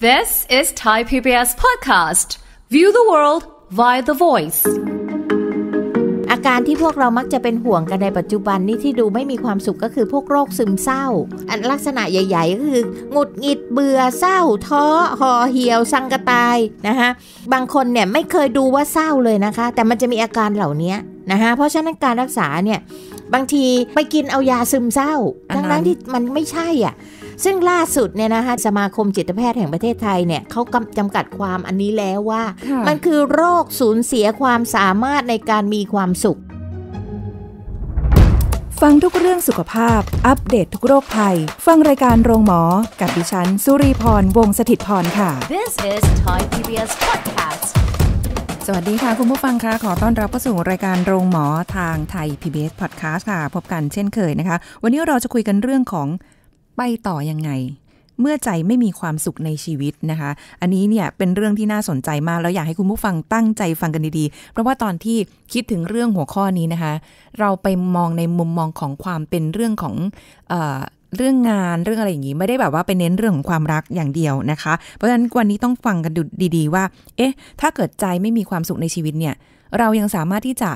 This is Thai PBS podcast. View the world via the voice. อาการที่พวกเรามักจะเป็นห่วงกันในปัจจุบันนี่ที่ดูไม่มีความสุขก็คือพวกโรคซึมเศร้า อันลักษณะใหญ่ๆก็คือ หงุดหงิด เบื่อ เศร้า ท้อ ห่อเหี่ยว สังกตาย นะคะบางคนเนี่ยไม่เคยดูว่าเศร้าเลยนะคะ แต่มันจะมีอาการเหล่านี้นะคะเพราะฉะนั้นการรักษาเนี่ย บางทีไปกินเอายาซึมเศร้าทั้งนั้นที่มันไม่ใช่อ่ะซึ่งล่าสุดเนี่ยนะคะสมาคมจิตแพทย์แห่งประเทศไทยเนี่ยเขาจำกัดความอันนี้แล้วว่า มันคือโรคสูญเสียความสามารถในการมีความสุข ฟังทุกเรื่องสุขภาพอัปเดตททุกโรคภัยฟังรายการโรงหมอ กับดิฉัน สุรีพรวงศิตพร ค่ะ This is Thai PBS podcast สวัสดีค่ะคุณผู้ฟังคะขอต้อนรับเข้าสู่รายการโรงหมอทางไทย PBS Podcast ค่ะ พบกันเช่นเคยนะคะ วันนี้เราจะคุยกันเรื่องของไปต่อยังไง เมื่อใจไม่มีความสุขในชีวิตนะคะอันนี้เนี่ยเป็นเรื่องที่น่าสนใจมากแล้วอยากให้คุณผู้ฟังตั้งใจฟังกันดีๆ เพราะว่าตอนที่คิดถึงเรื่องหัวข้อนี้นะคะเราไปมองในมุมมองของความเป็นเรื่องของอเรื่องงานเรื่องอะไรอย่างนี้ ไม่ได้แบบว่าไปเน้นเรื่องของความรักอย่างเดียวนะคะ เพราะฉะนั้นวันนี้ต้องฟังกันดูดี ๆ ว่า เอ๊ะถ้าเกิดใจไม่มีความสุขในชีวิตเนี่ยเรายังสามารถที่จะ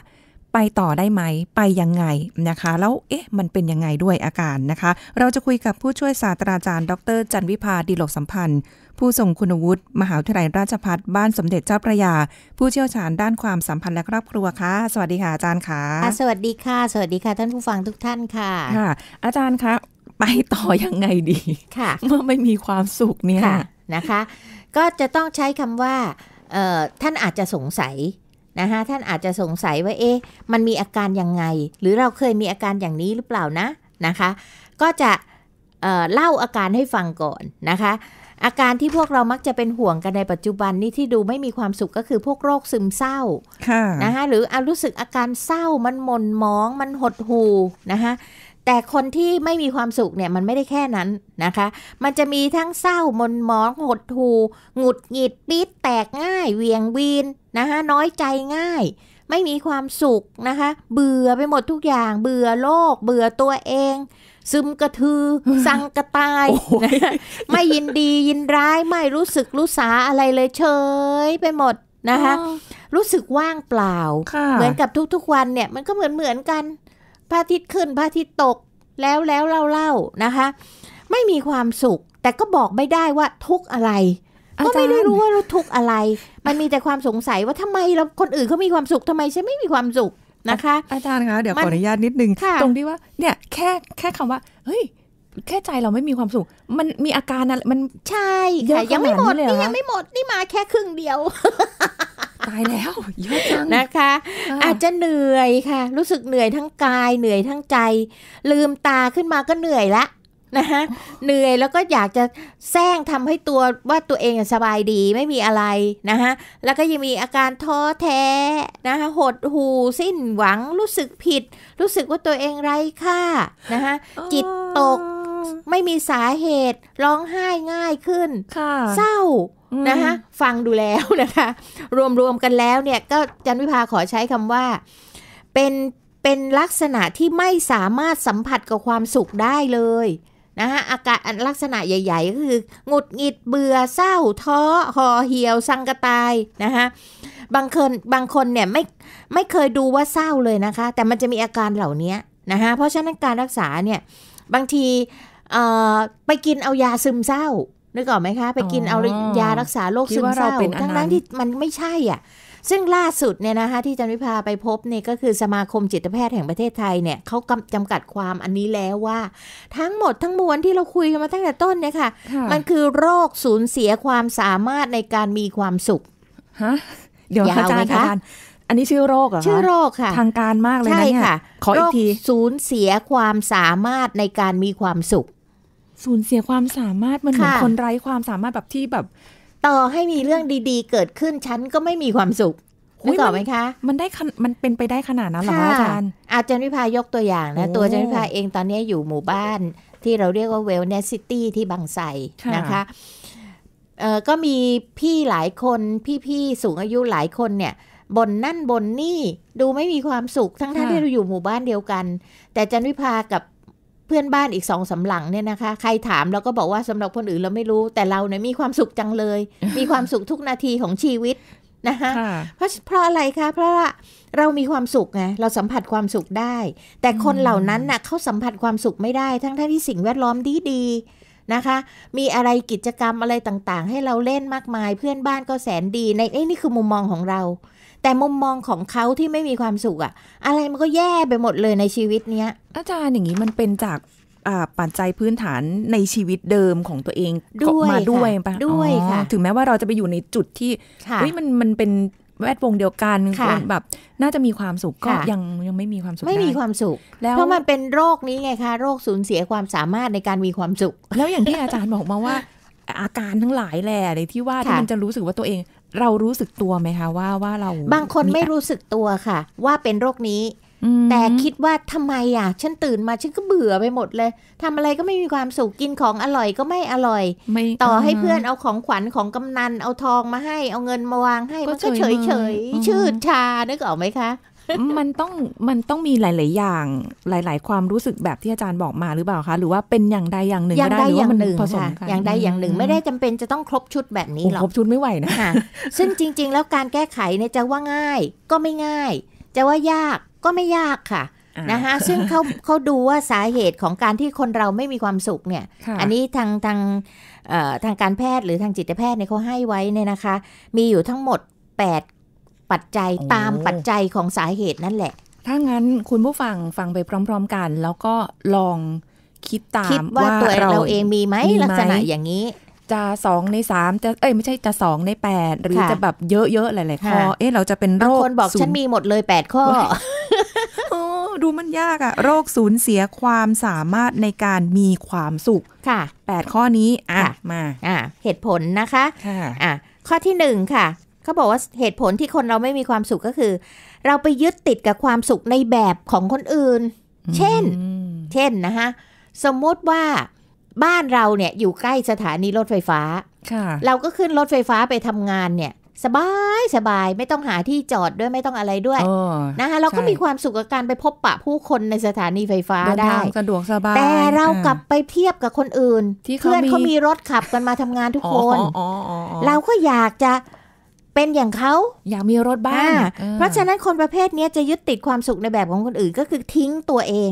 ไปต่อได้ไหม ไปยังไงนะคะ แล้วเอ๊ะ มันเป็นยังไงด้วยอาการนะคะ เราจะคุยกับผู้ช่วยศาสตราจารย์ ดรจันวิพาดีโลกสัมพันธ์ ผู้ทรงคุณวุฒิมหาวิทยาลัยราชภัฏบ้านสมเด็จเจ้าพระยา ผู้เชี่ยวชาญด้านความสัมพันธ์และครอบครัวค่ะ สวัสดีค่ะอาจารย์ค่ะสวัสดีค่ะ สวัสดีค่ะท่านผู้ฟังทุกท่านค่ะ ค่ะ อาจารย์คะ ไปต่อยังไงดีค่ะ เมื่อไม่มีความสุขเนี่ยนะคะ ก็จะต้องใช้คำว่าท่านอาจจะสงสัยนะคะท่านอาจจะสงสัยว่าเอ๊ะมันมีอาการยังไง หรือเราเคยมีอาการอย่างนี้หรือเปล่านะนะคะก็จะเเล่าอาการให้ฟังก่อนนะคะอาการที่พวกเรามักจะเป็นห่วงกันในปัจจุบันนี้ที่ดูไม่มีความสุขก็คือพวกโรคซึมเศร้าะนะคะหรืออรู้สึกอาการเศร้ามันหม่นมองมันหดหูนะคะแต่คนที่ไม่มีความสุขเนี่ยมันไม่ได้แค่นั้นนะคะ มันจะมีทั้งเศร้ามนหมองหดหูหงุดหงิดปี๊ดแตกง่ายเวียงวีนนะคะน้อยใจง่าย ไม่มีความสุขนะคะ เบื่อไปหมดทุกอย่าง เบื่อโลก เบื่อตัวเอง ซึมกระทือสังกระตาย ไม่ยินดียินร้ายไม่รู้สึกรู้สาอะไรเลยเฉยไปหมดนะคะ รู้สึกว่างเปล่าเหมือนกับทุกๆวันเนี่ยมันก็เหมือนเหมือนกันพระอาทิตย์ขึ้นพระอาทิตย์ตกแล้วแล้วเล่าเล่านะคะ ไม่มีความสุขแต่ก็บอกไม่ได้ว่าทุกอะไร ก็ไม่ได้รู้ว่าเราทุกอะไร มันมีแต่ความสงสัยว่าทำไมเราคนอื่นเขา มีความสุขทำไมฉันไม่มีความสุขนะคะอาจารย์คะ เดี๋ยวขออนุญาตนิดนึงตรงที่ว่าเนี่ยแค่แค่คำว่าเฮ้ย แค่ใจเราไม่มีความสุข มันมีอาการอะไรมันใช่ยังไม่หมดนี่ยังไม่หมดนี่มาแค่ครึ่งเดียวตายแล้วเยอะจังนะคะอาจจะเหนื่อยค่ะ รู้สึกเหนื่อยทั้งกายเหนื่อยทั้งใจ ลืมตาขึ้นมาก็เหนื่อยละนะคะเหนื่อยแล้วก็อยากจะแซงทำให้ตัวว่าตัวเองสบายดีไม่มีอะไรนะคะแล้วก็ยังมีอาการท้อแท้นะคะหดหูสิ้นหวังรู้สึกผิดรู้สึกว่าตัวเองไร้ค่านะคะจิตตกไม่มีสาเหตุร้องไห้ง่ายขึ้นเศร้านะคะฟังดูแล้วนะคะ รวมๆกันแล้วเนี่ย ก็จันวิภาขอใช้คำว่า เป็นเป็นลักษณะที่ไม่สามารถสัมผัสกับความสุขได้เลยนะคะอาการลักษณะใหญ่ๆก็คือหงุดหงิดเบื่อเศร้า ท้อห่อเหี่ยว สังกตายนะคะบางคนบางคนเนี่ยไม่ไม่เคยดูว่าเศร้าเลยนะคะ แต่มันจะมีอาการเหล่านี้นะคะเพราะฉะนั้นการรักษาเนี่ยบางทีไปกินเอายาซึมเศร้านึกออกไหมคะไปกินเอายารักษาโรคซึมเศร้าทั้งนั้นที่มันไม่ใช่อ่ะซึ่งล่าสุดเนี่ยนะคะที่จันวิพาไปพบเนี่ยก็คือสมาคมจิตแพทย์แห่งประเทศไทยเนี่ยเขากำจำกัดความอันนี้แล้วว่า ทั้งหมดทั้งมวลที่เราคุยกันมาตั้งแต่ต้นเนี่ยค่ะมันคือโรคสูญเสียความสามารถในการมีความสุขฮะเดี๋ยวอาจารย์คะอันนี้ชื่อโรคเหรอชื่อโรคค่ะ ทางการมากเลยนะเนี่ยขออีกทีสูญเสียความสามารถในการมีความสุขสูญเสียความสามารถมันเหมือนคนไร้ความสามารถแบบที่แบบ ต่อให้มีเรื่องดีๆเกิดขึ้นฉันก็ไม่มีความสุขด้ต่อกไหมคะ มันได้มันเป็นไปได้ขนาดนั้นหรออาจารย์อาจารย์วิพายกตัวอย่างนะตัวอาจารย์วิพาเองตอนนี้อยู่หมู่บ้าน ที่เราเรียกว่าเวลเนสซิตี้ที่บางไทรนะคะก็มีพี่หลายคนพี่ๆสูงอายุหลายคนเนี่ย บนนั่นบนนี่ดูไม่มีความสุขทั้งท่านที่เราอยู่หมู่บ้านเดียวกัน แต่จันวิพากับพื่อนบ้านอีกสองสาหลังเนี่ยนะคะ ใครถามเราก็บอกว่าสำหรับคนอื่นเราไม่รู้แต่เราเนี่ยมีความสุขจังเลย มีความสุขทุกนาทีของชีวิตนะคะเพราะเพราะอะไรคะเพราะว่าเรามีความสุขไงเราสัมผัสความสุขได้ แต่คนเหล่านั้นน่ะเขาสัมผัสความสุขไม่ได้ทั้งท่าที่สิ่งแวดล้อมดีดีนะคะ มีอะไรกิจกรรมอะไรต่าง ๆ ให้เราเล่นมากมาย เพื่อนบ้านก็แสนดีในนี่คือมุมมองของเราแต่มุมมองของเขาที่ไม่มีความสุขอะอะไรมันก็แย่ไปหมดเลยในชีวิตเนี้ย อาจารย์อย่างนี้มันเป็นจากปัจจัยพื้นฐานในชีวิตเดิมของตัวเองมาด้วยปะด้วยค่ะ ถึงแม้ว่าเราจะไปอยู่ในจุดที่เฮ้ยมันมันเป็นแวดวงเดียวกันแบบน่าจะมีความสุขก็ยังยังไม่มีความสุขไม่มีความสุขแล้วเพราะมันเป็นโรคนี้ไงคะโรคสูญเสียความสามารถในการมีความสุข แล้วอย่างที่อาจารย์บอกมาว่าอาการทั้งหลายแหละที่ว่าที่มันจะรู้สึกว่าตัวเองเรารู้สึกตัวไหมคะว่าว่าเราบางคนไม่รู้สึกตัวค่ะ ว่าเป็นโรคนี้แต่คิดว่าทำไมอ่ะฉันตื่นมาฉันก็เบื่อไปหมดเลย ทำอะไรก็ไม่มีความสุขกินของอร่อยก็ไม่อร่อยต่อให้เพื่อนเอาของขวัญของกำนัน เอาทองมาให้ เอาเงินมาวางให้มันก็เฉยเฉยชืดชานึกออกไหมคะมันต้องมันต้องมีหลาย ๆอย่างหลายๆ ความรู้สึกแบบที่อาจารย์บอกมาหรือเปล่าคะหรือว่าเป็นอย่างใดอย่างหนึ่ง ก็ได้หรือย่ามันผสมกันอย่างใดอย่างหนึ่งไม่ได้จำเป็นจะต้องครบชุดแบบนี้หรอกครบชุด ไม่ไหวนะซึ่งจริง ๆ แล้วการแก้ไขเนี่ยจะว่าง่าย ก็ไม่ง่าย จะว่ายากก็ไม่ยากค่ะนะคะซึ่งเขาเขาดูว่าสาเหตุของการที่คนเราไม่มีความสุขเนี่ยอันนี้ทางทางทางการแพทย์หรือทางจิตแพทย์เนี่ยเขาให้ไว้เนี่ยนะคะ มีอยู่ทั้งหมด8ปัจจัยตามปัจจัยของสาเหตุนั่นแหละ ถ้างั้นคุณผู้ฟังฟังไปพร้อมๆกัน แล้วก็ลองคิดตามว่าตัวเราเองมีไหมลักษณะ อย่างนี้ จะสองในสามจะเอ้ยไม่ใช่จะสองในแปดหรือจะแบบเยอะๆหลายๆข้อ เอ้เราจะเป็นโรคคนบอกฉันมีหมดเลยแปดข้อดูมันยากอะโรคสูญเสียความสามารถในการมีความสุขค่ะแปดข้อนี้อ่ะมาอ่ะเหตุผลนะคะอ่ะข้อที่หนึ่งค่ะเขาบอกว่า เหตุผลที่คนเราไม่มีความสุขก็คือ เราไปยึดติดกับความสุขในแบบของคนอื่น เช่น เช่น นะฮะ สมมติว่าบ้านเราเนี่ยอยู่ใกล้สถานีรถไฟฟ้า เราก็ขึ้นรถไฟฟ้าไปทำงานเนี่ยสบายสบายไม่ต้องหาที่จอดด้วยไม่ต้องอะไรด้วย นะคะเราก็มีความสุข กับการไปพบปะผู้คนในสถานีไฟฟ้าได้สะดวกสบาย แต่เรากลับไปเทียบกับคนอื่นเพื่อนเขามีรถขับกันมาทำงานทุกคน เราก็อยากจะเป็นอย่างเขาอยากมีรถบ้าง เพราะฉะนั้นคนประเภทนี้จะยึดติดความสุขในแบบของคนอื่น ก็คือทิ้งตัวเอง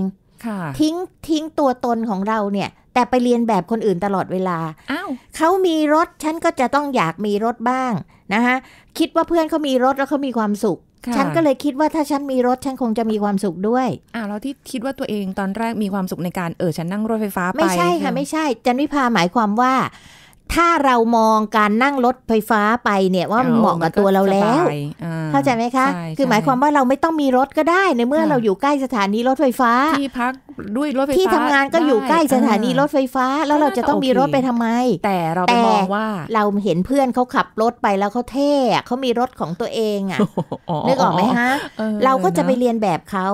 ทิ้งทิ้งตัวตนของเราเนี่ยแต่ไปเรียนแบบคนอื่นตลอดเวลา เขามีรถฉันก็จะต้องอยากมีรถบ้างนะคะคิดว่าเพื่อนเขามีรถแล้วเขามีความสุข ฉันก็เลยคิดว่าถ้าฉันมีรถฉันคงจะมีความสุขด้วยอ้าวแลที่คิดว่าตัวเองตอนแรกมีความสุขในการเออฉันนั่งรถไฟฟ้าไป ไม่ใช่ค่ะไม่ใช่จันวิพาหมายความว่าถ้าเรามองการนั่งรถไฟฟ้าไปเนี่ย ว่าเหมาะกับตัวเราแล้ว เข้าใจไหมคะ คือหมายความว่าเราไม่ต้องมีรถก็ได้ ในเมื่อเราอยู่ใกล้สถานีรถไฟฟ้าที่พักด้วยรถไฟฟ้าที่ทำงานก็อยู่ใกล้สถานีรถไฟฟ้าแล้วเราจะต้องมีรถไปทำไม แต่เราไปมองว่าเราเห็นเพื่อนเขาขับรถไปแล้วเขาเท่เขามีรถของตัวเองอ่ะนึกออกไหมฮะเราก็จะไปเรียนแบบเขา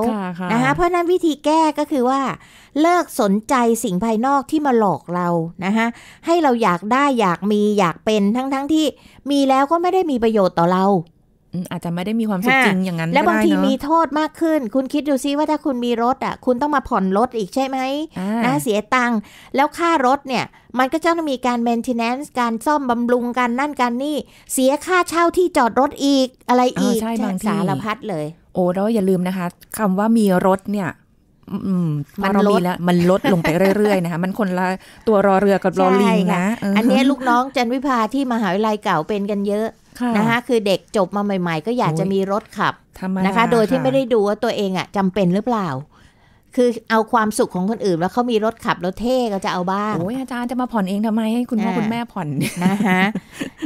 นะคะเพราะนั้นวิธีแก้ก็คือว่า เลิกสนใจสิ่งภายนอกที่มาหลอกเรานะคะให้เราอยากได้อยากมีอยากเป็นทั้งๆทที่มีแล้วก็ไม่ได้มีประโยชน์ต่อเราอาจจะไม่ได้มีความสุขจริงอย่างนั้นแล้วบางทีมีโทษมากขึ้น คุณคิดดูซิว่าถ้าคุณมีรถอ่ะ คุณต้องมาผ่อนรถอีกใช่ไหมนะเสียตังค์แล้วค่ารถเนี่ย มันก็จะต้องมีการเมนเทนแนนซ์การซ่อมบำรุงการนั่นการนี่ เสียค่าเช่าที่จอดรถอีกอะไรอีก สารพัดเลย โอ้ แล้วอย่าลืมนะคะคำว่ามีรถเนี่ยมันลดแล้มันลดลงไปเรื่อยๆนะคะมันคนละตัวรอเรือกับรอลิงนะอันนี้ลูกน้องจันวิภาที่มหาวิทยาลัยเก่าเป็นกันเยอะนะคะคือเด็กจบมาใหม่ ๆ ก็อยากจะมีรถขับ นะคะ โดยที่ไม่ได้ดูว่าตัวเองอ่ะจำเป็นหรือเปล่า คือเอาความสุขของคนอื่นแล้วเขามีรถขับรถเท่ ก็จะเอาบ้างโอ้ยอาจารย์จะมาผ่อนเองทำไมให้คุณพ่อคุณแม่ผ่อนนะคะ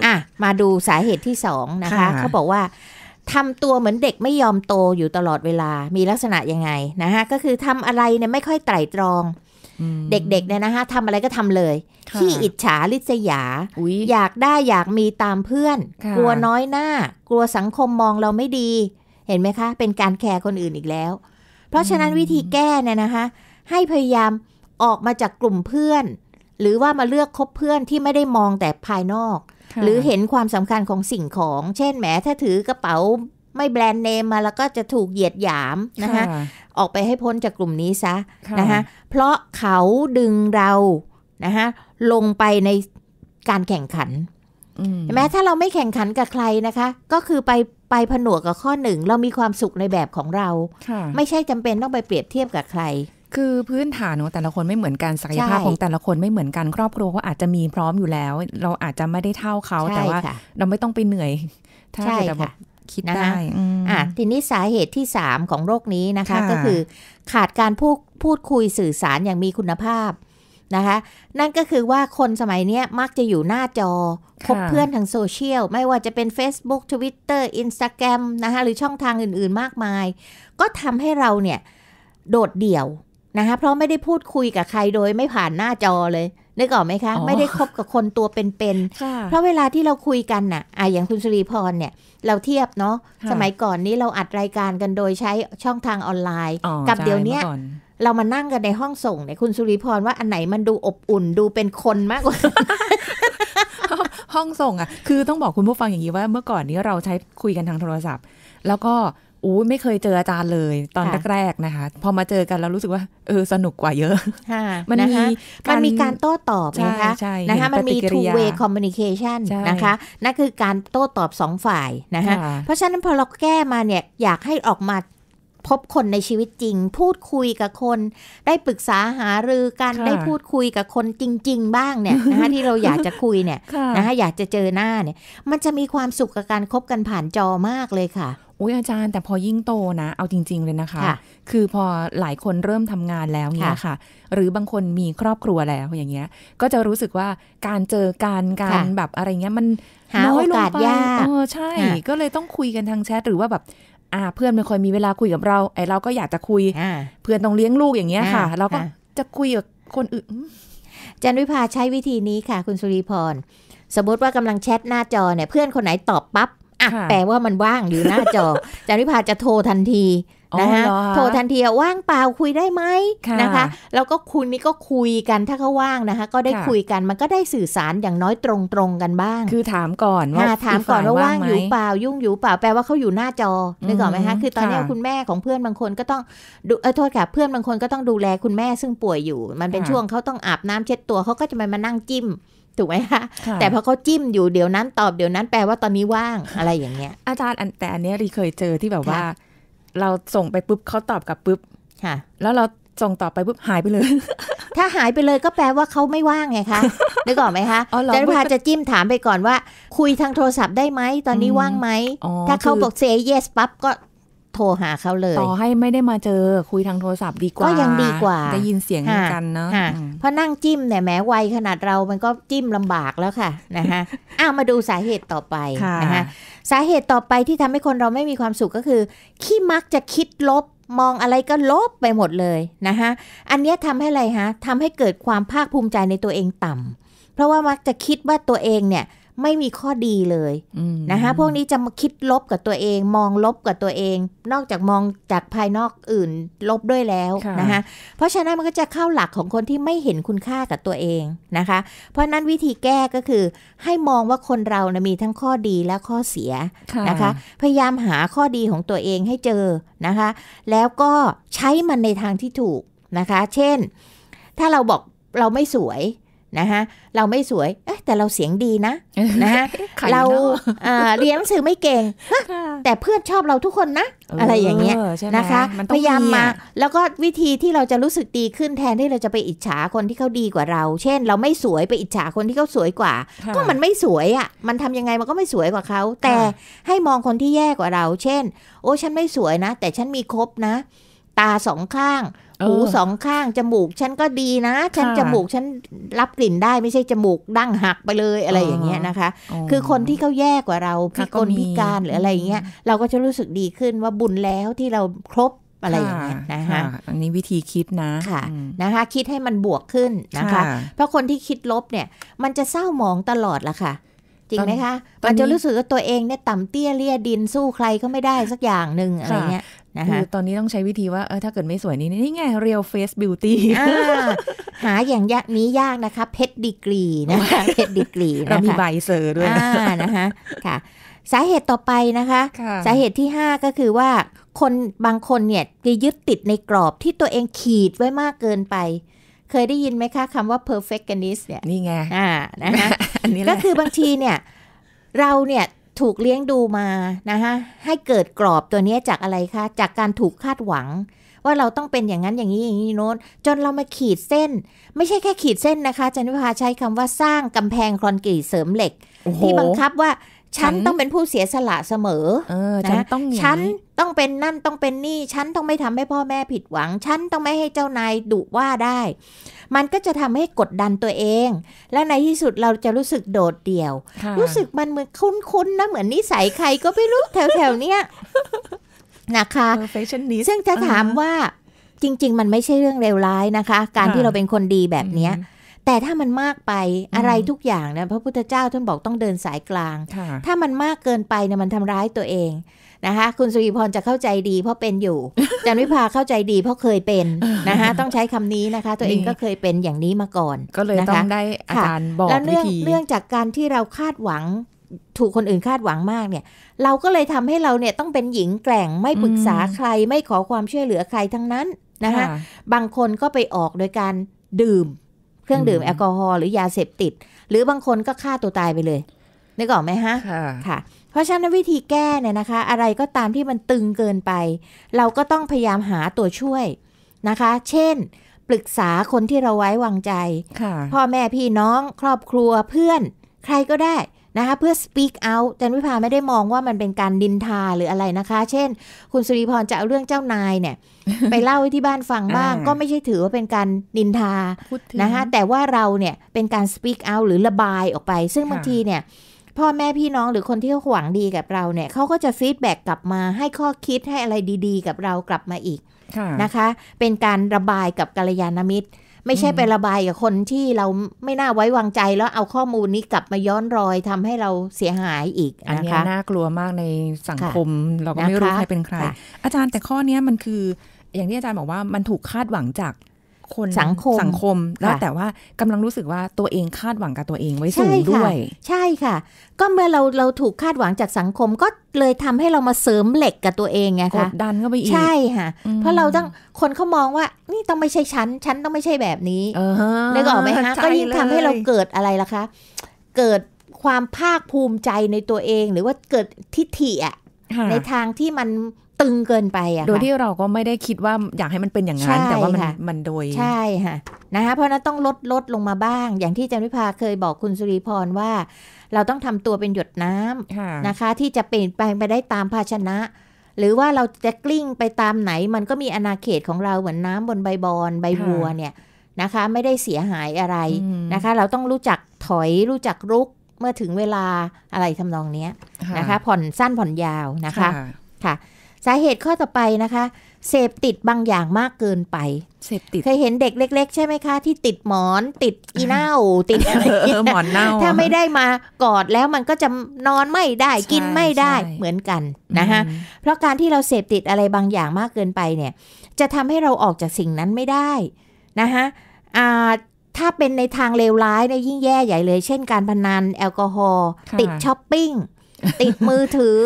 อ่ะ มาดูสาเหตุที่สองนะคะ เขาบอกว่าทำตัวเหมือนเด็กไม่ยอมโตอยู่ตลอดเวลามีลักษณะยังไงนะคะ ก็คือทำอะไรเนี่ยไม่ค่อยไตร่ตรองเด็กๆเนี่ยนะคะทำอะไรก็ทำเลยขี้อิจฉาลิษยาอยากได้อยากมีตามเพื่อน กลัวน้อยหน้า กลัวสังคมมองเราไม่ดี เห็นไหมคะ เป็นการแคร์คนอื่นอีกแล้ว เพราะฉะนั้นวิธีแก้เนี่ยนะคะ ให้พยายามออกมาจากกลุ่มเพื่อน หรือว่ามาเลือกคบเพื่อนที่ไม่ได้มองแต่ภายนอก หรือเห็นความสำคัญของสิ่งของ เช่นแหมถ้าถือกระเป๋าไม่แบรนด์เนมมาแล้วก็จะถูกเหยียดหยามนะคะ ออกไปให้พ้นจากกลุ่มนี้ซะนะคะเพราะเขาดึงเรานะคะลงไปในการแข่งขันแม้ถ้าเราไม่แข่งขันกับใครนะคะ ก็คือไปไปผนวกกับข้อหนึ่ง เรามีความสุขในแบบของเรา ไม่ใช่จำเป็นต้องไปเปรียบเทียบกับใคร คือพื้นฐานของแต่ละคนไม่เหมือนกัน ศักยภาพของแต่ละคนไม่เหมือนกัน ครอบครัวก็อาจจะมีพร้อมอยู่แล้ว เราอาจจะไม่ได้เท่าเขาแต่ว่าเราไม่ต้องไปเหนื่อย ถ้าเกิดแบบคิดนะคะอ่ะ ทีนี้สาเหตุที่ 3 ของโรคนี้นะคะ ก็คือขาดการพูดพูดคุยสื่อสารอย่างมีคุณภาพนะคะ นั่นก็คือว่าคนสมัยนี้มักจะอยู่หน้าจอคบเพื่อนทางโซเชียล ไม่ว่าจะเป็น Facebook Twitter Instagram นะคะหรือช่องทางอื่นๆมากมาย ก็ทำให้เราเนี่ย โดดเดี่ยวนะคะเพราะไม่ได้พูดคุยกับใครโดยไม่ผ่านหน้าจอเลยนึกออกไหมคะ ไม่ได้คบกับคนตัวเป็นๆเพราะเวลาที่เราคุยกันน่ะอะอย่างคุณสุริพรเนี่ย เราเทียบเนาะสมัยก่อนนี้เราอัดรายการกันโดยใช้ช่องทางออนไลน์กับเดี๋ยวนี้เรามานั่งกันในห้องส่งเนี่ยคุณสุริพรว่าอันไหนมันดูอบอุ่นดูเป็นคนมากกว่า ห้องส่งอ่ะคือต้องบอกคุณผู้ฟังอย่างนี้ว่าเมื่อก่อนนี้เราใช้คุยกันทางโทรศัพท์ แล้วก็อู้ไม่เคยเจออาจารย์เลยตอนแรกๆนะคะ พอมาเจอกันแล้วรู้สึกว่า เออ สนุกกว่าเยอะมันมีมันมีการโต้ตอบนะคะนะคะมันมี two way communication นะคะนั่นคือการโต้ตอบสองฝ่ายนะคะเพราะฉะนั้นพอเราแก้มาเนี่ยอยากให้ออกมาพบคนในชีวิตจริง พูดคุยกับคน ได้ปรึกษาหารือกันได้พูดคุยกับคนจริงๆบ้างเนี่ยนะคะที่เราอยากจะคุยเนี่ยนะคะอยากจะเจอหน้าเนี่ยมันจะมีความสุขกับการคบกันผ่านจอมากเลยค่ะอุ้ยอาจารย์แต่พอยิ่งโตนะ เอาจริงๆเลยนะคะคะคือพอหลายคนเริ่มทำงานแล้วเนี่ยค่ะ หรือบางคนมีครอบครัวแล้วอย่างเงี้ย ก็จะรู้สึกว่าการเจอการการแบบอะไรเงี้ย มันน้อยลงไปเออใช่ ก็เลยต้องคุยกันทางแชทหรือว่าแบบ อ่า เพื่อนไม่ค่อยมีเวลาคุยกับเราไอ้เราก็อยากจะคุยเพื่อนต้องเลี้ยงลูกอย่างเงี้ยค่ะ เราก็จะคุยกับคนอื่นจันวิภาใช้วิธีนี้ค่ะคุณสุริพร สมมติว่ากำลังแชทหน้าจอเนี่ย เพื่อนคนไหนตอบปับ๊บอ่ะแปลว่ามันว่างอยู่หน้าจอจารย์ิพาจะโทรทันทีนะคะโทรทันทีว่างเปล่าคุยได้ไหมนะคะ แล้วก็คุณนี่ก็คุยกันถ้าเขาว่างนะคะก็ได้คุยกันมันก็ได้สื่อสารอย่างน้อยตรงตรงกันบ้าง คือถามก่อนว่าถามก่อนว่าว่างอยู่เปล่ายุ่งอยู่เปล่าแปลว่าเขาอยู่หน้าจอนึกออกไหมคะคือตอนนี้คุณแม่ของเพื่อนบางคนก็ต้องดูเออโทษค่ะ เพื่อนบางคนก็ต้องดูแลคุณแม่ซึ่งป่วยอยู่ มันเป็นช่วงเขาต้องอาบน้ำเช็ดตัวเขาก็จะมามานั่งจิ้มถูกไหมคะแต่พอเขาจิ้มอยู่เดี๋ยวนั้น ตอบเดี๋ยวนั้นแปลว่าตอนนี้ว่างอะไรอย่างเงี้ย อาจารย์แต่อันนี้รีเคยเจอที่แบบว่า เราส่งไปปุ๊บเขาตอบกลับปุ๊บค่ะ แล้วเราส่งต่อไปปุ๊บหายไปเลย ถ้าหายไปเลยก็แปลว่าเขาไม่ว่างไงคะได้ก่อนไหมคะจันพาจะจิ้มถามไปก่อนว่า คุยทางโทรศัพท์ได้ไหม ตอนนี้ว่างไหมถ้าเขาบอกเซเยสปั๊บก็โทรหาเขาเลย ต่อให้ไม่ได้มาเจอคุยทางโทรศัพท์ดีกว่า ก็ยังดีกว่าได้ยินเสียงกันเนาะเพราะนั่งจิ้มเนี่ยแม้วัยขนาดเรามันก็จิ้มลำบากแล้วค่ะนะคะอ้าวมาดูสาเหตุต่อไปนะคะสาเหตุต่อไปที่ทำให้คนเราไม่มีความสุขก็คือ ขี้มักจะคิดลบมองอะไรก็ลบไปหมดเลยนะคะอันนี้ทำให้อะไรฮะทำให้เกิดความภาคภูมิใจในตัวเองต่ำเพราะว่ามักจะคิดว่าตัวเองเนี่ยไม่มีข้อดีเลยนะคะพวกนี้จะมาคิดลบกับตัวเอง มองลบกับตัวเอง นอกจากมองจากภายนอกอื่น ลบด้วยแล้วนะคะเพราะฉะนั้นมันก็จะเข้าหลักของคนที่ไม่เห็นคุณค่ากับตัวเองนะคะ เพราะนั้นวิธีแก้ก็คือ ให้มองว่าคนเรานะมีทั้งข้อดีและข้อเสียนะคะ พยายามหาข้อดีของตัวเองให้เจอนะคะ แล้วก็ใช้มันในทางที่ถูกนะคะ เช่น ถ้าเราบอกเราไม่สวยนะคะเราไม่สวยแต่เราเสียงดีนะนะคะเราเรียนหนังสือไม่เก่งแต่เพื่อนชอบเราทุกคนนะ อะไรอย่างเงี้ยนะคะ พยายามมา แล้วก็วิธีที่เราจะรู้สึกดีขึ้นแทนที่เราจะไปอิจฉาคนที่เขาดีกว่าเรา เช่น เราไม่สวยไปอิจฉาคนที่เขาสวยกว่าก็มันไม่สวยอ่ะมันทำยังไงมันก็ไม่สวยกว่าเขาแต่ให้มองคนที่แย่กว่าเรา เช่นโอ้ฉันไม่สวยนะแต่ฉันมีครบนะ ตาสองข้างหูสองข้างจมูก ฉันก็ดีนะ ฉันจมูก ฉันรับกลิ่นได้ไม่ใช่จมูกดั้งหักไปเลยอะไรอย่างเงี้ยนะคะ คือคนที่เขาแย่กว่าเราพิกลพิการหรืออะไรอย่างเงี้ย เราก็จะรู้สึกดีขึ้นว่าบุญแล้วที่เราครบอะไรอย่างเงี้ยนะคะอันนี้วิธีคิดนะค่ะนะคะ คิดให้มันบวกขึ้นนะคะ เพราะคนที่คิดลบเนี่ยมันจะเศร้าหมองตลอดละค่ะจริงไหมคะมันจะรู้สึกว่าตัวเองเนี่ยต่ำเตี้ยเลี่ยดินสู้ใครก็ไม่ได้สักอย่างหนึ่งอะไรเงี้ยนะคะตอนนี้ต้องใช้วิธีว่าเออถ้าเกิดไม่สวยนี่นี่ไง real face beauty หาอย่างยะนี้ยากนะคะเพชรดีกรีนะคะเพชรดีกรีเรามีใบเซอร์ด้วยนะคะค่ะสาเหตุต่อไปนะคะ สาเหตุที่ 5 ก็คือว่าคนบางคนเนี่ยจะยึดติดในกรอบที่ตัวเองขีดไว้มากเกินไปเคยได้ยินไหมคะคำว่า perfectionist เนี่ยนี่ไงอ่า นะคะก็คือบางทีเนี่ย เราเนี่ยถูกเลี้ยงดูมานะฮะให้เกิดกรอบตัวนี้จากอะไรคะ จากการถูกคาดหวัง ว่าเราต้องเป็นอย่างนั้นอย่างนี้ อย่างนี้โน้นจนเรามาขีดเส้น ไม่ใช่แค่ขีดเส้นนะคะจันวิภาใช้คำว่าสร้างกำแพงคอนกรีตเสริมเหล็ก ที่บังคับว่าฉันต้องเป็นผู้เสียสละเสมอ เออ ฉันต้องฉันต้องเป็นนั่นต้องเป็นนี่ ฉันต้องไม่ทำให้พ่อแม่ผิดหวัง ฉันต้องไม่ให้เจ้านายดุว่าได้ มันก็จะทำให้กดดันตัวเอง และในที่สุดเราจะรู้สึกโดดเดี่ยว รู้สึกมันเหมือนคุ้นๆนะ เหมือนนิสัยใครก็ไม่รู้แถวๆเนี้ย นะคะ ซึ่งจะถามว่า จริงๆ มันไม่ใช่เรื่องเลวร้ายนะคะ การที่เราเป็นคนดีแบบเนี้ยแต่ถ้ามันมากไปอะไรทุกอย่างนะ พระพุทธเจ้า ท่านบอกต้องเดินสายกลาง ถ้ามันมากเกินไปเนี่ยมันทำร้ายตัวเองนะคะคุณสุริพรจะเข้าใจดี เพราะเป็นอยู่ จันวิภาเข้าใจดีเพราะเคยเป็นนะคะต้องใช้คำนี้นะคะ ตัวเองก็เคยเป็นอย่างนี้มาก่อน ก็เลยต้องได้อาารบอกวิธีเรื่องจากการที่เราคาดหวังถูกคนอื่นคาดหวังมากเนี่ยเราก็เลยทำให้เราเนี่ยต้องเป็นหญิงแกร่งไม่ปรึกษาใคร ไม่ขอความช่วยเหลือใครทั้งนั้นนะคะบางคนก็ไปออกโดยการดื่มเครื่องดื่มแอลกอฮอล์หรือยาเสพติด หรือบางคนก็ฆ่าตัวตายไปเลย นึกออกไหมฮะค่ะเพราะฉะนั้นวิธีแก้เนี่ยนะคะ อะไรก็ตามที่มันตึงเกินไป เราก็ต้องพยายามหาตัวช่วยนะคะ เช่น ปรึกษาคนที่เราไว้วางใจพ่อแม่พี่น้องครอบครัวเพื่อนใครก็ได้นะคะเพื่อ speak out จันวิภาไม่ได้มองว่ามันเป็นการดินทาหรืออะไรนะคะ เช่น คุณสุริพรจะเอาเรื่องเจ้านายเนี่ยไปเล่าให้ที่บ้านฟังบ้างก็ไม่ใช่ถือว่าเป็นการดินทานะคะแต่ว่าเราเนี่ยเป็นการ speak out หรือระบายออกไป ซึ่งบางทีเนี่ยพ่อแม่พี่น้องหรือคนที่หวังดีกับเราเนี่ยเขาก็จะฟีดแบ็กกลับมาให้ข้อคิดให้อะไรดีๆ กับเรากลับมาอีกนะคะเป็นการระบายกับกัลยาณมิตรไม่ใช่ไประบายกับคนที่เราไม่น่าไว้วางใจแล้วเอาข้อมูลนี้กลับมาย้อนรอยทำให้เราเสียหายอีก อันนี้น่ากลัวมากในสังคม เราก็ไม่รู้ใครเป็นใคร อาจารย์แต่ข้อนี้มันคืออย่างที่อาจารย์บอกว่ามันถูกคาดหวังจากคนสังคมสังคมแล้วแต่ว่ากำลังรู้สึกว่าตัวเองคาดหวังกับตัวเองไว้สูงด้วย ใช่ค่ะ ก็เมื่อเราเราถูกคาดหวังจากสังคม ก็เลยทำให้เรามาเสริมเหล็กกับตัวเองไงคะกดดันก็ไปอีกใช่ค่ะ เพราะเราต้องคนเขามองว่า นี่ต้องไม่ใช่ฉันฉันต้องไม่ใช่แบบนี้ได้กออนไหมคะก็ยิ่งทำให้เราเกิดอะไรล่ะคะเกิดความภาคภูมิใจในตัวเองหรือว่าเกิดทิฐิอ่ะในทางที่มันตึงเกินไปอะโดยที่เราก็ไม่ได้คิดว่าอยากให้มันเป็นอย่างนั้น แต่ว่ามันมันโดย ใช่ค่ะนะคะเพราะนั้นต้องลดลดลงมาบ้าง อย่างที่จันวิภาเคยบอกคุณสุริพรว่า เราต้องทำตัวเป็นหยดน้ำนะคะ ที่จะเปลี่ยนแปลงไปได้ตามภาชนะ หรือว่าเราจะกลิ้งไปตามไหน มันก็มีอนาเขตของเราเหมือนน้าบนใบบอนใบบัวเนี่ยนะคะ ไม่ได้เสียหายอะไรนะคะ เราต้องรู้จักถอยรู้จักรุกเมื่อถึงเวลาอะไรทำนองเนี้ยนะคะ ผ่อนสั้นผ่อนยาวนะคะค่ะสาเหตุข้อต่อไปนะคะ เสพติดบางอย่างมากเกินไป เสพติดเคยเห็นเด็กเล็ก ๆ ใช่ไหมคะที่ติดหมอนติดอีเน่าติดอะไรหมอนเน่าถ้าไม่ได้มากอดแล้วมันก็จะนอนไม่ได้กินไม่ได้เหมือนกันนะคะเพราะการที่เราเสพติดอะไรบางอย่างมากเกินไปเนี่ย จะทำให้เราออกจากสิ่งนั้นไม่ได้นะคะถ้าเป็นในทางเลวร้ายเนี่ยยิ่งแย่ใหญ่เลย เช่นการพนันแอลกอฮอล์ติดช้อปปิ้งติดมือถือ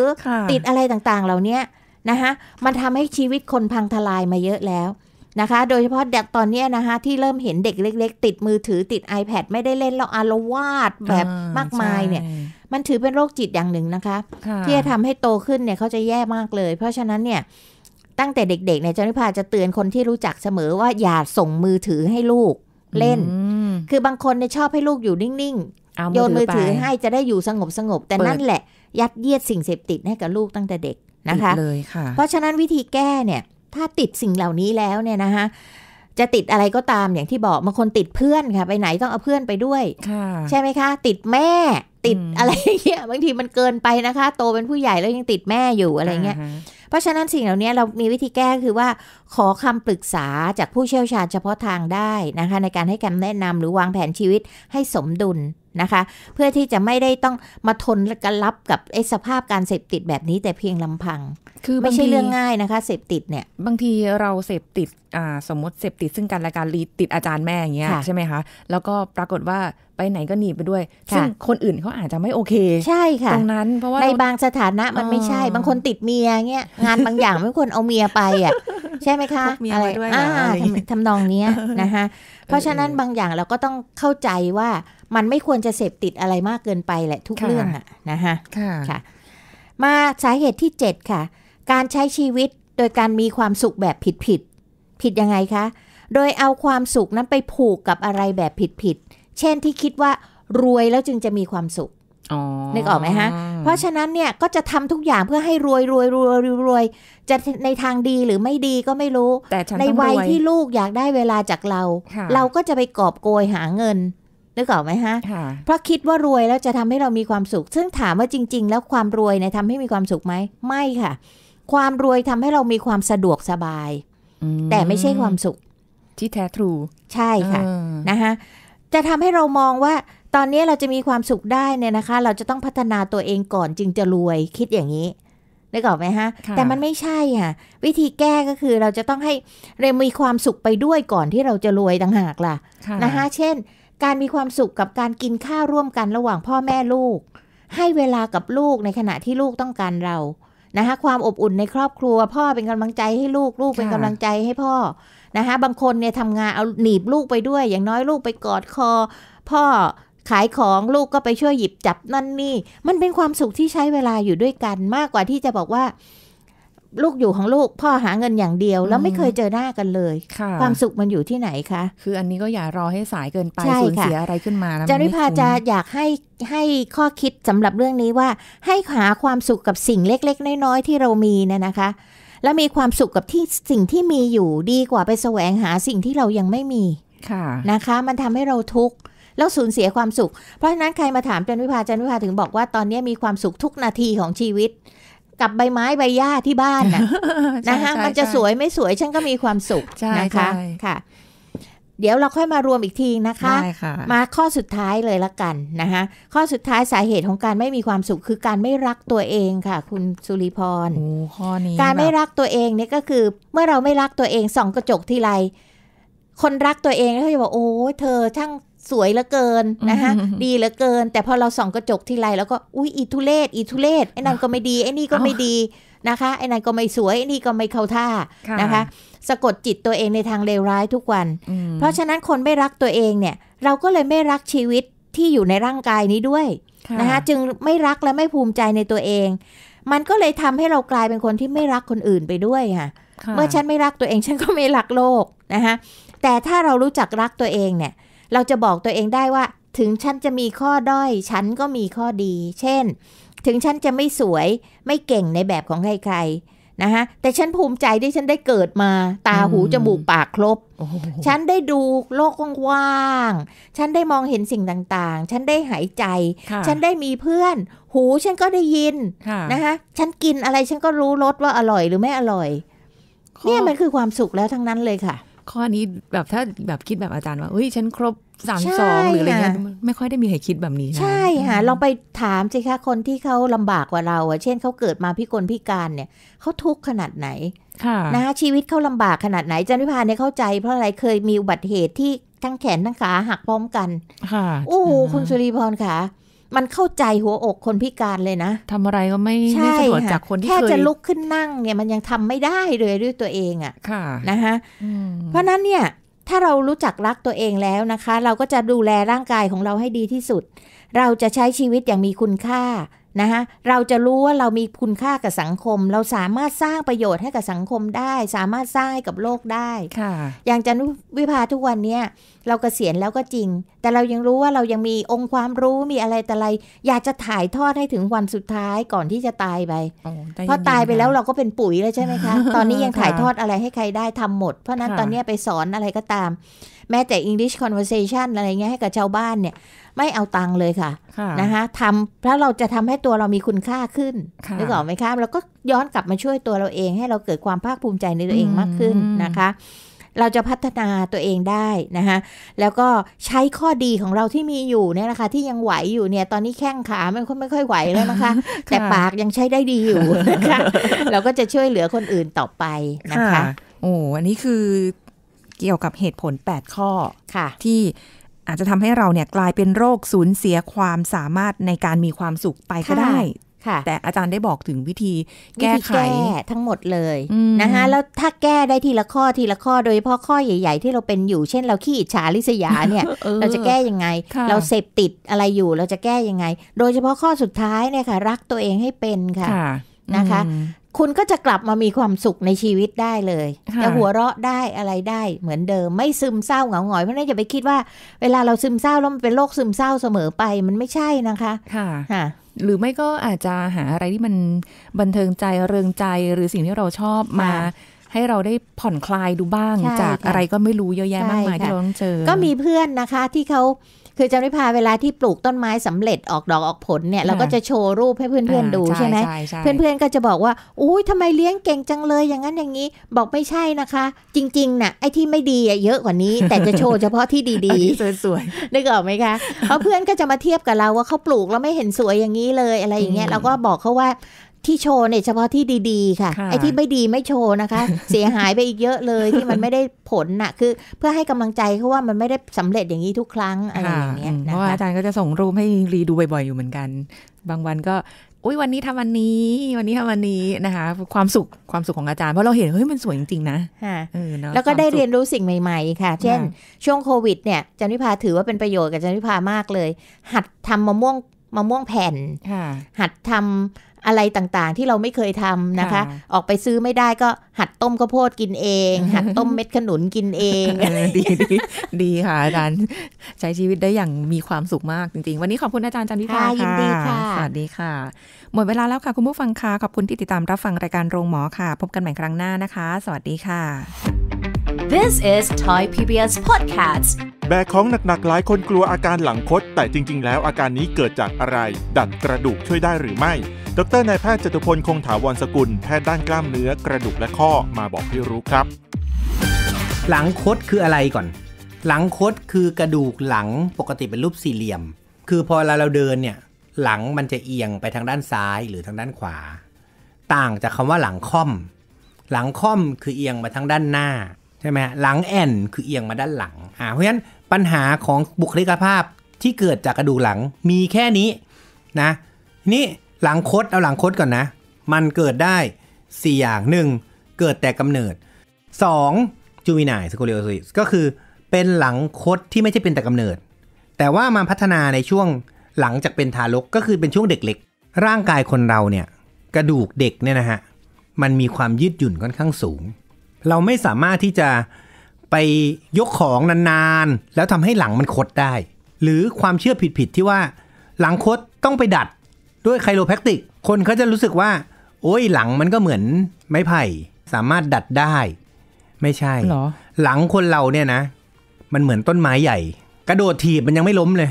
ติดอะไรต่างๆเหล่านี้นะคะมันทำให้ชีวิตคนพังทลายมาเยอะแล้วนะคะ โดยเฉพาะเด็กตอนนี้นะคะที่เริ่มเห็นเด็ก เล็ก ๆ ติดมือถือติด iPad ไม่ได้เล่นแล้วอารวาดแบบมากมายเนี่ย มันถือเป็นโรคจิตอย่างหนึ่งนะคะ ที่จะทำให้โตขึ้นเนี่ยเขาจะแย่มากเลย เพราะฉะนั้นเนี่ยตั้งแต่เด็กๆเนี่ยเจหนพิพาจะเตือนคนที่รู้จักเสมอว่าอย่าส่งมือถือให้ลูกเล่น คือบางคนเนี่ยชอบให้ลูกอยู่นิ่งๆ โยนมือถือให้จะได้อยู่สงบสงบ แต่นั่นแหละยัดเยียดสิ่งเสพติดให้กับลูกตั้งแต่เด็กนะคะเลยค่ะเพราะฉะนั้นวิธีแก้เนี่ยถ้าติดสิ่งเหล่านี้แล้วเนี่ยนะคะจะติดอะไรก็ตามอย่างที่บอกบางคนติดเพื่อนค่ะไปไหนต้องเอาเพื่อนไปด้วยใช่ไหมคะ ติดแม่ ติดอะไรเงี้ยบางทีมันเกินไปนะคะ โตเป็นผู้ใหญ่แล้วยังติดแม่อยู่อะไรเงี้ยเพราะฉะนั้นสิ่งเหล่านี้เรามีวิธีแก้คือว่าขอคำปรึกษาจากผู้เชี่ยวชาญเฉพาะทางได้นะคะ ในการให้คำแนะนำหรือวางแผนชีวิตให้สมดุลนะคะ เพื่อที่จะไม่ได้ต้องมาทนกันรับกับไอ้สภาพการเสพติดแบบนี้แต่เพียงลำพัง คือไม่ใช่เรื่องง่ายนะคะเสพติดเนี่ยบางทีเราเสพติด อ่าสมมติเสพติดซึ่งกันและการรีติดอาจารย์แม่อย่างเงี้ยใช่ไหมคะแล้วก็ปรากฏว่าไปไหนก็หนีไปด้วยซึ่งคนอื่นเขาอาจจะไม่โอเคใช่ค่ะตรงนั้นเพราะว่าในบางสถานะมันไม่ใช่ บางคนติดเมียเงี้ยงานบางอย่างไม่ควรเอาเมียไปอ่ะใช่ไหมคะอะไรด้วยทำนองเนี้ยนะคะเพราะฉะนั้น บางอย่างเราก็ต้องเข้าใจว่ามันไม่ควรจะเสพติดอะไรมากเกินไปแหละทุกเรื่องอะนะคะค่ะมาสาเหตุที่ 7 ค่ะ การใช้ชีวิตโดยการมีความสุขแบบผิดผิดผิดยังไงคะ โดยเอาความสุขนั้นไปผูกกับอะไรแบบผิดผิดเช่นที่คิดว่ารวยแล้วจึงจะมีความสุขนึกออกไหมฮะ เพราะฉะนั้นเนี่ยก็จะทำทุกอย่างเพื่อให้รวยรวยรวยรวยจะในทางดีหรือไม่ดีก็ไม่รู้ แต่ในวัยที่ลูกอยากได้เวลาจากเรา เราก็จะไปกอบโกยหาเงินนึกออกไหมฮะเพราะคิดว่ารวยแล้วจะทำให้เรามีความสุข ซึ่งถามว่าจริงๆ แล้วความรวยเนี่ยทำให้มีความสุขไหมไม่ค่ะ ความรวยทำให้เรามีความสะดวกสบายแต่ไม่ใช่ความสุขที่แท้ทรูใช่ค่ะนะคะจะทำให้เรามองว่าตอนนี้เราจะมีความสุขได้เนี่ยนะคะ เราจะต้องพัฒนาตัวเองก่อนจึงจะรวยคิดอย่างนี้ได้ก่อนไหมฮะแต่มันไม่ใช่ค่ะวิธีแก้ก็คือเราจะต้องให้เรามีความสุขไปด้วยก่อนที่เราจะรวยต่างหากล่ะนะคะเช่น การมีความสุขกับการกินข้าวร่วมกันระหว่างพ่อแม่ลูก ให้เวลากับลูกในขณะที่ลูกต้องการเรานะคะความอบอุ่นในครอบครัว พ่อเป็นกำลังใจให้ลูกลูกเป็นกำลังใจให้พ่อนะคะบางคนเนี่ยทำงานเอาหนีบลูกไปด้วย อย่างน้อยลูกไปกอดคอ พ่อขายของลูกก็ไปช่วยหยิบจับนั่นนี่มันเป็นความสุขที่ใช้เวลาอยู่ด้วยกัน มากกว่าที่จะบอกว่า ลูกอยู่ของลูกพ่อหาเงินอย่างเดียว แล้วไม่เคยเจอหน้ากันเลย ความสุขมันอยู่ที่ไหนคะ คืออันนี้ก็อย่ารอให้สายเกินไปสูญเสียอะไรขึ้นมาแล้วจะริพาจะอยากให้ให้ข้อคิดสำหรับเรื่องนี้ว่า ให้หาความสุขกับสิ่งเล็กๆน้อยๆที่เรามีเนี่ยนะคะ และมีความสุขกับที่สิ่งที่มีอยู่ดีกว่าไปแสวงหาสิ่งที่เรายังไม่มีค่ะนะคะ มันทำให้เราทุกข์แล้วสูญเสียความสุข เพราะฉะนั้นใครมาถามจันวิภา จันวิภาถึงบอกว่าตอนนี้มีความสุขทุกนาทีของชีวิต กับใบไม้ใบหญ้าที่บ้านนะนะคะมันจะสวยไม่สวยฉันก็มีความสุขนะคะค่ะ เดี๋ยวเราค่อยมารวมอีกทีนะคะคะมาข้อสุดท้ายเลยละกันนะคะ ข้อสุดท้ายสาเหตุของการไม่มีความสุขคือการไม่รักตัวเองค่ะ คุณสุริพรการไม่รักตัวเองเนี่ยก็คือ เมื่อเราไม่รักตัวเองส่อง กระจกทีไรคนรักตัวเองเขาจะบอกโอ้เธอช่างสวยเหลือเกินนะคะดีเหลือเกิน แต่พอเราส่องกระจกทีไรแล้วก็อุ้ยอีทุเลศอีทุเลศไอ้นั่นก็ไม่ดีไอ้นี่ก็ไม่ดีนะคะไอ้นั่นก็ไม่สวยไอ้นี่ก็ไม่เข้าท่านะคะสะกดจิตตัวเองในทางเลวร้ายทุกวัน เพราะฉะนั้นคนไม่รักตัวเองเนี่ยเราก็เลยไม่รักชีวิตที่อยู่ในร่างกายนี้ด้วยนะคะจึงไม่รักและไม่ภูมิใจในตัวเอง มันก็เลยทำให้เรากลายเป็นคนที่ไม่รักคนอื่นไปด้วยค่ะเมื่อฉันไม่รักตัวเองฉันก็ไม่รักโลกนะคะแต่ถ้าเรารู้จักรักตัวเองเนี่ยเราจะบอกตัวเองได้ว่า ถึงฉันจะมีข้อด้อย ฉันก็มีข้อดี เช่น ถึงฉันจะไม่สวยไม่เก่งในแบบของใครๆนะคะแต่ฉันภูมิใจที่ฉันได้เกิดมา ตาหูจมูกปากครบ ฉันได้ดูโลกกว้างๆฉันได้มองเห็นสิ่งต่างๆ ฉันได้หายใจ ฉันได้มีเพื่อน หูฉันก็ได้ยินนะคะฉันกินอะไรฉันก็รู้รสว่าอร่อยหรือไม่อร่อย เนี่ยมันคือความสุขแล้วทั้งนั้นเลยค่ะข้อนี้แบบถ้าแบบคิดแบบอาจารย์ว่าเฮ้ยฉัน ครบสามสองหรืออะไรเงี้ยไม่ค่อยได้มีใครคิดแบบนี้ใช่ค่ะลองไปถามสิคะ คนที่เขาลำบากกว่าเราอ่ะเช่นเขาเกิดมาพิกลพิการเนี่ยเขาทุกข์ขนาดไหนนะคะชีวิตเขาลำบากขนาดไหนจันพิพาเนี่ยเข้าใจ เพราะอะไรเคยมีอุบัติเหตุที่ทั้งแขนทั้งขาหักพร้อมกัน ค่ะโอ้คุณสุริพรค่ะมันเข้าใจหัวอกคนพิการเลยนะทำอะไรก็ไม่ไม่สะดวกจากคนที่เคยแค่จะลุกขึ้นนั่งเนี่ยมันยังทำไม่ได้เลยด้วยตัวเองอะ่ะ นะคะเพราะนั้นเนี่ยถ้าเรารู้จักรักตัวเองแล้วนะคะเราก็จะดูแลร่างกายของเราให้ดีที่สุด เราจะใช้ชีวิตอย่างมีคุณค่านะคะเราจะรู้ว่าเรามีคุณค่ากับสังคม เราสามารถสร้างประโยชน์ให้กับสังคมได้ สามารถสร้างให้กับโลกได้ ค่ะ อย่างจันวิภาทุกวันเนี้ยเรากเกษียณแล้วก็จริงแต่เรายังรู้ว่าเรายังมีองค์ความรู้มีอะไรแต่อะไร อยากจะถ่ายทอดให้ถึงวันสุดท้ายก่อนที่จะตายไป เพราะตายไปแล้วเราก็เป็นปุ๋ยแล้วใช่ไหมคะ ตอนนี้ยังถ่ายทอดอะไรให้ใครได้ทำหมด เพราะนั้นตอนนี้ไปสอนอะไรก็ตามแม้แต่ English conversation อะไรเงี้ยให้กับชาวบ้านเนี่ยไม่เอาตังค์เลยค่ะ นะคะทำพร้ะเราจะทำให้ตัวเรามีคุณค่าขึ้นนึกออกไหมคะเราก็ย้อนกลับมาช่วยตัวเราเองให้เราเกิดความภาคภูมิใจในตัวเองมากขึ้นนะคะเราจะพัฒนาตัวเองได้นะคะแล้วก็ใช้ข้อดีของเราที่มีอยู่เนี่ยนะคะ ที่ยังไหวอยู่เนี่ยตอนนี้แข้งขามันอยไม่ค่อยไหวแล้วนะคะ แต่ปากยังใช้ได้ดีอยู่นะคะเราก็จะช่วยเหลือคนอื่นต่อไปนะคะโอ้อันนี้คือเกี่ยวกับเหตุผล 8 ข้อค่ะ ที่อาจจะทำให้เราเนี่ยกลายเป็นโรคสูญเสียความสามารถในการมีความสุขไปก็ได้แต่อาจารย์ได้บอกถึงวิธีแก้ไขทั้งหมดเลยนะคะแล้วถ้าแก้ได้ทีละข้อทีละข้อ โดยเฉพาะข้อใหญ่ๆที่เราเป็นอยู่เช่น เราขี้อิจฉาริษยาเนี่ยเราจะแก้ยังไง เราเสพติดอะไรอยู่เราจะแก้ยังไง โดยเฉพาะข้อสุดท้ายเนี่ยค่ะ รักตัวเองให้เป็นค่ะนะคะ คุณก็จะกลับมามีความสุขในชีวิตได้เลยจะหัวเราะได้อะไรได้เหมือนเดิมไม่ซึมเศร้าเหงาหงอยเพราะนั่นอย่าไปคิดว่า เวลาเราซึมเศร้าแล้วมันเป็นโรคซึมเศร้าเสมอไป มันไม่ใช่นะคะ ค่ะหรือไม่ก็อาจจะหาอะไรที่มันบันเทิงใจเริงใจหรือสิ่งที่เราชอบมา ให้เราได้ผ่อนคลายดูบ้างจากอะไรก็ไม่รู้เยอะแยะมากมายที่เราต้องเจอก็มีเพื่อนนะคะที่เขาคือจัไวิพาเวลาที่ปลูกต้นไม้สำเร็จออกดอกออกผลเนี่ยเราก็จะโชว์รูปให้เพื่อนๆดูใช่ไหมเพื่อนๆก็จะบอกว่าอุ้ยทำาไมเลี้ยงเก่งจังเลยอย่างนั้นอย่างนี้ บอกไม่ใช่นะคะ จริงๆน่ะไอ้ที่ไม่ดีเยอะกว่านี้ แต่จะโชว์เฉพาะที่ดี ๆสวยๆได้ก่อนไหมคะเพราะเพื่อนก็จะมาเทียบกับเราว่าเขาปลูกแล้วไม่เห็นสวยอย่างนี้เลยอะไรอย่างเงี้ยเราก็บอกเขาว่าที่โชว์เนี่ยเฉพาะที่ดี ๆ ค่ะ ไอ้ที่ไม่ดีไม่โชว์นะคะ เสียหายไปอีกเยอะเลยที่มันไม่ได้ผลน่ะคือเพื่อให้กำลังใจเพราะว่ามันไม่ได้สำเร็จอย่างนี้ทุกครั้งอะไรอย่างเงี้ยนะคะเพราะอาจารย์ก็จะส่งรูปให้รีดูบ่อยๆอยู่เหมือนกัน บางวันก็ อุ้ยวันนี้ทำวันนี้ วันนี้ทำวันนี้นะคะ ความสุขความสุขของอาจารย์เพราะเราเห็นเฮ้ยมันสวยจริงๆนะ แล้วก็ได้เรียนรู้สิ่งใหม่ ๆ ค่ะ เช่น ช่วงโควิดเนี่ยจันวิพาถือว่าเป็นประโยชน์กับจันวิพามากเลย หัดทำมะม่วงมะม่วงแผ่นหัดทำอะไรต่างๆ ที่เราไม่เคยทำนะคะ ออกไปซื้อไม่ได้ก็หัดต้มข้าวโพดกินเอง หัดต้มเม็ดขนุน กินเอง ดีดีดีค่ะอาจารย์ใช้ชีวิตได้อย่างมีความสุขมากจริงๆ วันนี้ขอบคุณอาจารย์จันพิพาค่ะ ยินดีค่ะ สวัสดีค่ะ หมดเวลาแล้วค่ะคุณผู้ฟังค่ะขอบคุณที่ติดตามรับฟัง รายการโรงหมอค่ะ พบกันใหม่ครั้งหน้านะคะ สวัสดีค่ะ This is Thai PBS Podcast แบกของหนักๆหลายคนกลัวอาการหลังคด แต่จริง ๆ แล้วอาการนี้เกิดจากอะไร ดัดกระดูกช่วยได้หรือไม่ ดร นายแพทย์จตุพลคงถาวรสกุลแพทย์ด้านกล้ามเนื้อกระดูกและข้อมาบอกให้รู้ครับ หลังคดคืออะไรก่อน หลังคดคือกระดูกหลังปกติเป็นรูปสี่เหลี่ยม คือพอเราเราเดินเนี่ยหลังมันจะเอียงไปทางด้านซ้ายหรือทางด้านขวา ต่างจากคำว่าหลังค่อม หลังค่อมคือเอียงมาทางด้านหน้าใช่ไหมหลังแอนคือเอียงมาด้านหลัง อ่าเพราะฉะนั้นปัญหาของบุคลิกภาพที่เกิดจากกระดูกหลังมีแค่นี้นะนี่หลังคดเอาหลังคดก่อนนะ มันเกิดได้ 4 อย่างหนึ่งเกิดแต่กำเนิด 2. จูวินายสโคลิโอซิสก็คือเป็นหลังคดที่ไม่ใช่เป็นแต่กำเนิด แต่ว่ามาพัฒนาในช่วงหลังจากเป็นทารกก็คือเป็นช่วงเด็กเล็กร่างกายคนเราเนี่ยกระดูกเด็กเนี่ยนะฮะมันมีความยืดหยุ่นค่อนข้างสูงเราไม่สามารถที่จะไปยกของนานๆแล้วทำให้หลังมันคดได้ หรือความเชื่อผิดๆที่ว่าหลังคดต้องไปดัดด้วยไคลโลแพคติก คนเขาจะรู้สึกว่า โอ้ยหลังมันก็เหมือนไม้ไผ่ สามารถดัดได้ ไม่ใช่หรอหลังคนเราเนี่ยนะ มันเหมือนต้นไม้ใหญ่ กระโดดถีบมันยังไม่ล้มเลย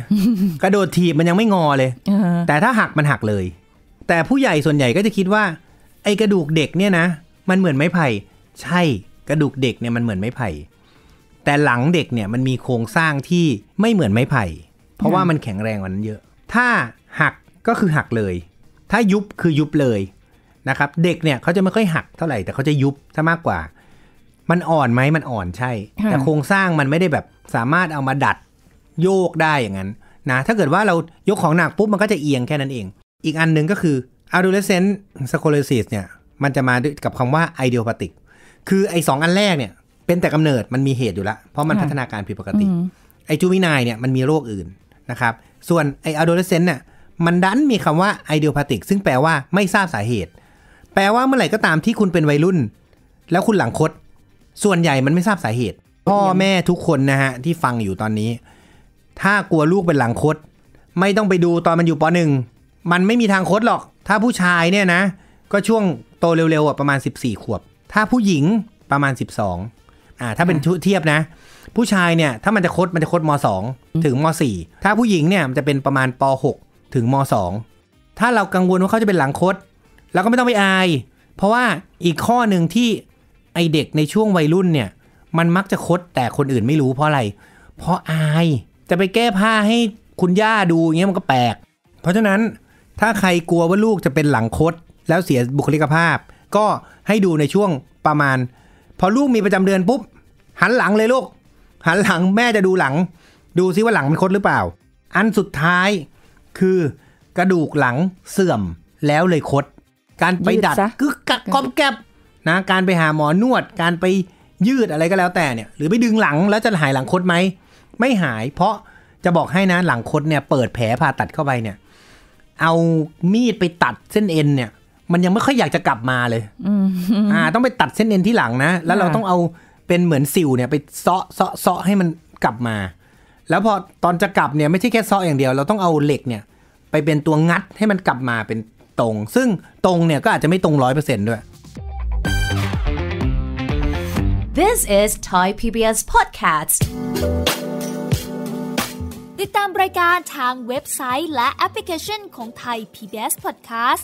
กระโดดถีบมันยังไม่งอเลยแต่ถ้าหักมันหักเลย แต่ผู้ใหญ่ส่วนใหญ่ก็จะคิดว่า ไอกระดูกเด็กเนี่ยนะมันเหมือนไม้ไผ่ใช่กระดูกเด็กเนี่ยมันเหมือนไม้ไผ่แต่หลังเด็กเนี่ยมันมีโครงสร้างที่ไม่เหมือนไม้ไผ่เพราะว่ามันแข็งแรงกว่านั้นเยอะ ถ้าหักก็คือหักเลย ถ้ายุบคือยุบเลยนะครับเด็กเนี่ยเขาจะไม่ค่อยหักเท่าไหร่แต่เขาจะยุบซะมากกว่า มันอ่อนไหมมันอ่อนใช่ แต่โครงสร้างมันไม่ได้แบบสามารถเอามาดัดโยกได้อย่างนั้นนะถ้าเกิดว่าเรายกของหนักปุ๊บมันก็จะเอียงแค่นั้นเอง อีกอันหนึ่งก็คือ adolescent scoliosis เนี่ยมันจะมากับคำว่า idiopathic คือไอ้สองอันแรกเนี่ย เป็นแต่กำเนิดมันมีเหตุอยู่แล้ว เพราะมันพัฒนาการผิดปกติ ไอ้จูวินายเนี่ยมันมีโรคอื่นนะครับส่วนไอ้อโดเลเซนต์เนี่ยมันดันมีคำว่าไอเดียพาติกซึ่งแปลว่าไม่ทราบสาเหตุ แปลว่าเมื่อไหร่ก็ตามที่คุณเป็นวัยรุ่น แล้วคุณหลังคดส่วนใหญ่มันไม่ทราบสาเหตุ พ่อแม่ทุกคนนะฮะที่ฟังอยู่ตอนนี้ ถ้ากลัวลูกเป็นหลังคดไม่ต้องไปดูตอนมันอยู่ปหนึ่งมันไม่มีทางคดหรอก ถ้าผู้ชายเนี่ยนะก็ช่วงโตเร็วๆประมาณ 14 ขวบถ้าผู้หญิงประมาณ 12อ่า ถ้าเป็นเทียบนะ ผู้ชายเนี่ยถ้ามันจะคดมันจะคดม2ถึงม4 ถ้าผู้หญิงเนี่ยมันจะเป็นประมาณป6ถึงม2ถ้าเรากังวลว่าเขาจะเป็นหลังคดเราก็ไม่ต้องไปอาย เพราะว่าอีกข้อหนึ่งที่ไอเด็กในช่วงวัยรุ่นเนี่ยมันมักจะคดแต่คนอื่นไม่รู้เพราะอะไร เพราะอายจะไปแก้ผ้าให้คุณย่าดูเงี้ยมันก็แปลก เพราะฉะนั้นถ้าใครกลัวว่าลูกจะเป็นหลังคดแล้วเสียบุคลิกภาพก็ให้ดูในช่วงประมาณ พอลูกมีประจำเดือนปุ๊บ หันหลังเลยลูก หันหลังแม่จะดูหลัง ดูซิว่าหลังมันคดหรือเปล่า อันสุดท้ายคือกระดูกหลังเสื่อมแล้วเลยคด การไปดัดกึกกักกอบแกบนะการไปหาหมอนวด การไปยืดอะไรก็แล้วแต่เนี่ยหรือไปดึงหลังแล้วจะหายหลังคดไหม ไม่หายเพราะจะบอกให้นะหลังคดเนี่ยเปิดแผลผ่าตัดเข้าไปเนี่ยเอามีดไปตัดเส้นเอ็นเนี่ยมันยังไม่ค่อยอยากจะกลับมาเลย อ่า ต้องไปตัดเส้นเอ็นที่หลังนะ แล้วเราต้องเอาเป็นเหมือนสิวเนี่ยไปเซาะเซาะเซาะให้มันกลับมา แล้วพอตอนจะกลับเนี่ยไม่ใช่แค่เซาะอย่างเดียว เราต้องเอาเหล็กเนี่ยไปเป็นตัวงัดให้มันกลับมาเป็นตรง ซึ่งตรงเนี่ยก็อาจจะไม่ตรงร้อยเปอร์เซ็นต์ด้วย This is Thai PBS podcast ติดตามรายการทางเว็บไซต์และแอปพลิเคชันของ Thai PBS Podcast